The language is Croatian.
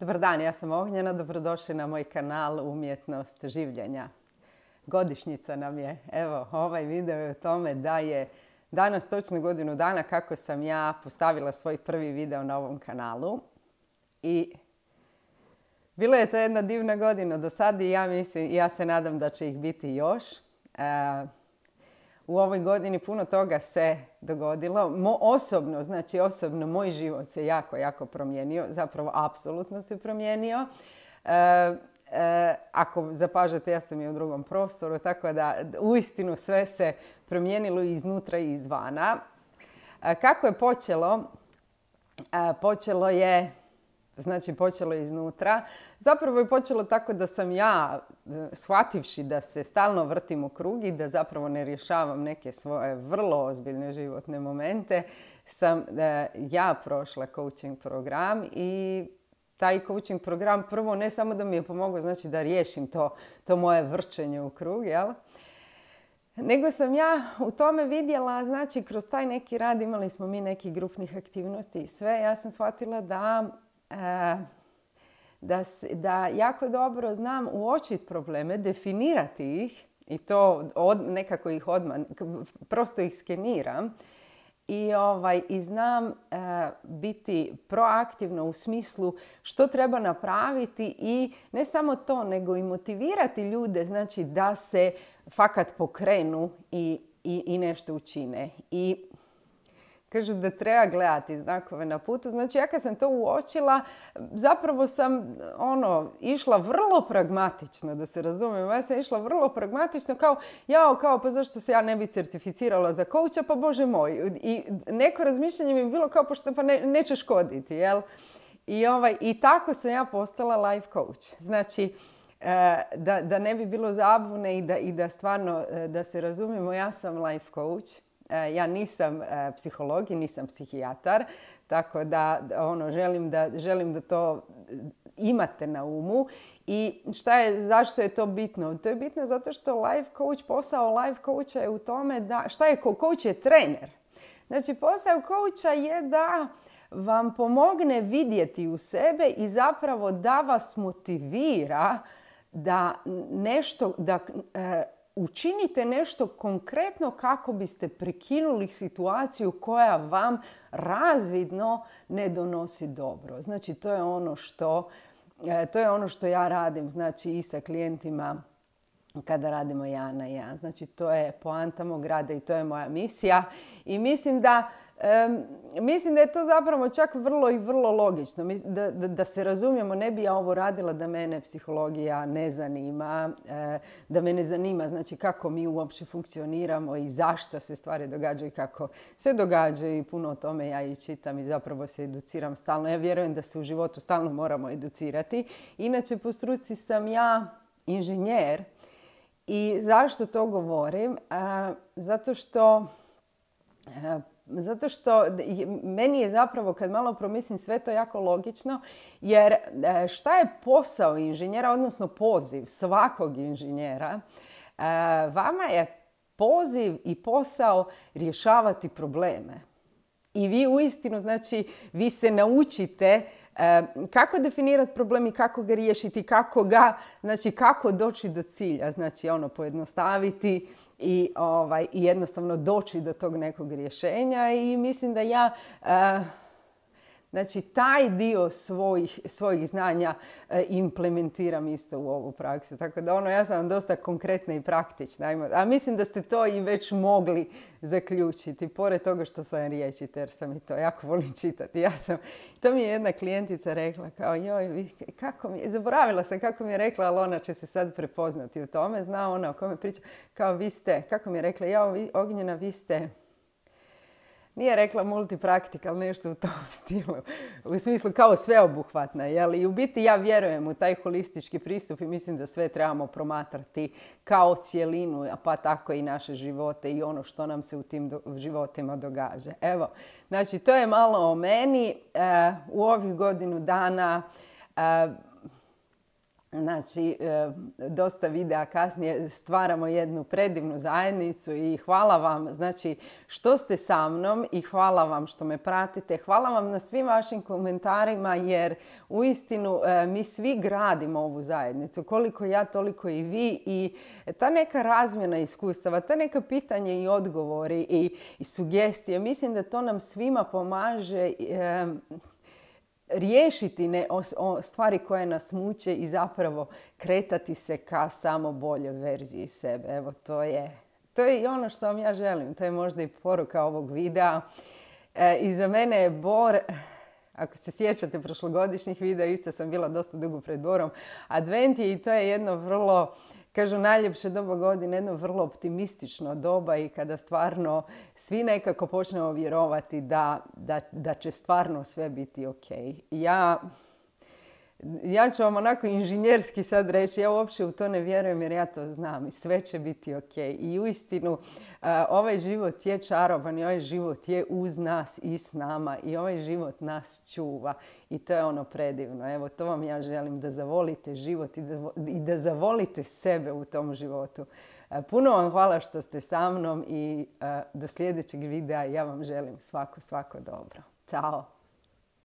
Dobar dan, ja sam Ognjena, dobrodošli na moj kanal Umjetnost življenja. Godišnjica nam je, evo, ovaj video je o tome da je danas točno godinu dana kako sam ja postavila svoj prvi video na ovom kanalu. I bila je to jedna divna godina do sada i ja, ja se nadam da će ih biti još. E, u ovoj godini puno toga se dogodilo. Mo, osobno, znači osobno, moj život se jako, jako promijenio. Zapravo, apsolutno se promijenio. E, e, ako zapažate, ja sam i u drugom prostoru, tako da uistinu sve se promijenilo iznutra i izvana. E, kako je počelo? Počelo je Znači, počelo je iznutra. Zapravo je počelo tako da sam ja, e, shvativši da se stalno vrtim u krug i da zapravo ne rješavam neke svoje vrlo ozbiljne životne momente, sam e, ja prošla coaching program i taj coaching program prvo ne samo da mi je pomogao znači da riješim to, to moje vrčenje u krug, Nego sam ja u tome vidjela, znači kroz taj neki rad imali smo mi nekih grupnih aktivnosti i sve, ja sam shvatila da Eh, da, da jako dobro znam uočiti probleme, definirati ih i to nekako ih odmah, prosto ih skeniram i, ovaj, i znam eh, biti proaktivno u smislu što treba napraviti i ne samo to, nego i motivirati ljude znači da se fakat pokrenu i, i, i nešto učine. I Kažu da treba gledati znakove na putu. Znači ja kad sam to uočila, zapravo sam ono, išla vrlo pragmatično, da se razumijem. Ja sam išla vrlo pragmatično kao, jao, kao, pa zašto se ja ne bi certificirala za kouča, pa bože moj. I neko razmišljanje mi je bilo kao, pošto pa neće škoditi, jel? I, ovaj, I tako sam ja postala life coach. Znači, e, da, da ne bi bilo zabune i da, i da stvarno e, da se razumijemo, ja sam life coach E, ja nisam e, psiholog i nisam psihijatar, tako da ono, želim, da, to e, imate na umu. I zašto je to bitno? To je bitno zato što life coach, posao life coacha je u tome da... Šta je coach? je trener. Znači, posao coacha je da vam pomogne vidjeti u sebe i zapravo da vas motivira da nešto, da učinite nešto konkretno kako biste prekinuli situaciju koja vam razvidno ne donosi dobro. Znači, to je ono što, e, to je ono što ja radim znači, i sa klijentima kada radimo ja na ja. Znači, to je poanta mog rada i to je moja misija. I mislim da mislim da je to zapravo čak vrlo i vrlo logično. Da, se razumijemo, ne bi ja ovo radila da mene psihologija ne zanima, e, da me ne zanima znači kako mi uopće funkcioniramo i zašto se stvari događaju kako se događaju i puno o tome ja i čitam i zapravo se educiram stalno. Ja vjerujem da se u životu stalno moramo educirati. Inače, po struci sam ja inženjer i zašto to govorim? E, zato što e, zato što meni je zapravo kad malo promislim sve to jako logično jer e, šta je posao inženjera, odnosno poziv svakog inženjera? E, vama je poziv i posao rješavati probleme. I vi uistinu, znači, vi se naučite e, kako definirati problem i kako ga riješiti, kako ga, znači kako doći do cilja, znači ono pojednostaviti, i ovaj, jednostavno doći do tog nekog rješenja i mislim da ja eh, Znači, taj dio svojih, svojih znanja eh, implementiram isto u ovu praksu. Tako da, ono, ja sam dosta konkretna i praktična. A mislim da ste to i već mogli zaključiti, pored toga što sam riječi, jer sam i to jako volim čitati. Ja sam, to mi je jedna klijentica rekla, kao, joj, kako mi zaboravila sam kako mi je rekla, ali ona će se sad prepoznati u tome, zna ona o kome priča, kao, vi ste, kako mi je rekla, ja, Ognjena, vi ste, nije rekla multipraktika, ali nešto u tom stilu. U smislu kao sveobuhvatna, jel? I u biti ja vjerujem u taj holistički pristup i mislim da sve trebamo promatrati kao cjelinu, pa tako i naše živote i ono što nam se u tim životima događa. Evo, znači to je malo o meni. E, u ovih godinu dana e, Znači, e, dosta videa kasnije stvaramo jednu predivnu zajednicu i hvala vam znači, što ste sa mnom i hvala vam što me pratite. Hvala vam na svim vašim komentarima jer u istinu e, mi svi gradimo ovu zajednicu. Koliko ja, toliko i vi i ta neka razmjena iskustava, ta neka pitanja i odgovori i, i sugestije. Mislim da to nam svima pomaže e, riješiti ne, stvari koje nas muče i zapravo kretati se ka samo boljoj verziji sebe. Evo, to je, to je i ono što vam ja želim. To je možda i poruka ovog videa. E, I za mene je bor, ako se sjećate prošlogodišnjih videa, isto sam bila dosta dugo pred borom, advent je i to je jedno vrlo kažu najljepše doba godine, jedno vrlo optimistično doba i kada stvarno svi nekako počnemo vjerovati da, da će stvarno sve biti ok. Ja ja ću vam onako inženjerski sad reći, ja uopće u to ne vjerujem jer ja to znam i sve će biti ok. I uistinu ovaj život je čaroban i ovaj život je uz nas i s nama i ovaj život nas čuva i to je ono predivno. Evo to vam ja želim da zavolite život i da, i da zavolite sebe u tom životu. Puno vam hvala što ste sa mnom i do sljedećeg videa ja vam želim svako, svako dobro. Ćao!